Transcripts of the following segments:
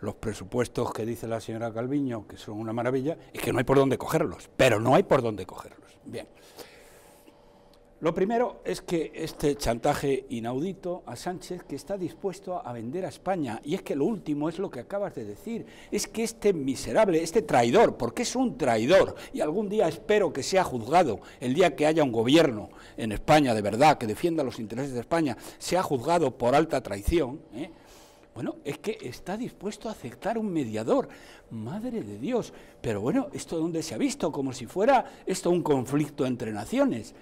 los presupuestos que dice la señora Calviño, que son una maravilla, es que no hay por dónde cogerlos, pero no hay por dónde cogerlos. Bien. Lo primero es que este chantaje inaudito a Sánchez que está dispuesto a vender a España, y es que lo último es lo que acabas de decir, es que este miserable, este traidor, porque es un traidor, y algún día espero que sea juzgado, el día que haya un gobierno en España de verdad que defienda los intereses de España, sea juzgado por alta traición, ¿eh? Bueno, es que está dispuesto a aceptar un mediador, madre de Dios. Pero bueno, esto dónde se ha visto, como si fuera esto un conflicto entre naciones.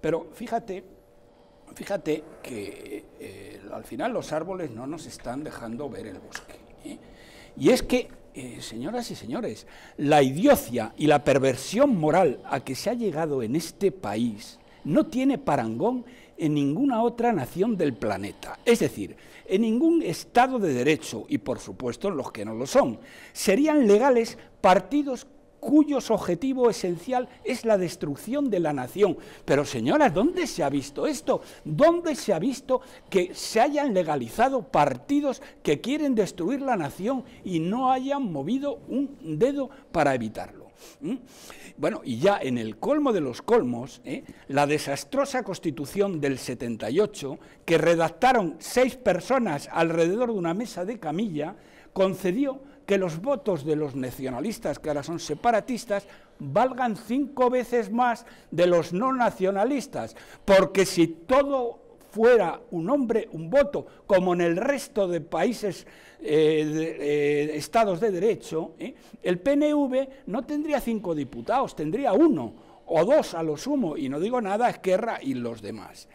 Pero fíjate, fíjate que eh, al final los árboles no nos están dejando ver el bosque. ¿eh? Y es que, eh, señoras y señores, la idiocia y la perversión moral a que se ha llegado en este país no tiene parangón en ninguna otra nación del planeta. Es decir, en ningún Estado de Derecho, y por supuesto en los que no lo son, serían legales partidos cuyo objetivo esencial es la destrucción de la nación. Pero señoras, ¿dónde se ha visto esto? ¿Dónde se ha visto que se hayan legalizado partidos que quieren destruir la nación y no hayan movido un dedo para evitarlo? ¿Mm? Bueno, y ya en el colmo de los colmos, ¿eh? la desastrosa constitución del 78, que redactaron seis personas alrededor de una mesa de camilla, concedió que los votos de los nacionalistas, que ahora son separatistas, valgan cinco veces más de los no nacionalistas, porque si todo fuera un hombre un voto, como en el resto de países, eh, eh, estados de derecho, ¿eh? el PNV no tendría cinco diputados, tendría uno o dos a lo sumo, y no digo nada, Esquerra y los demás.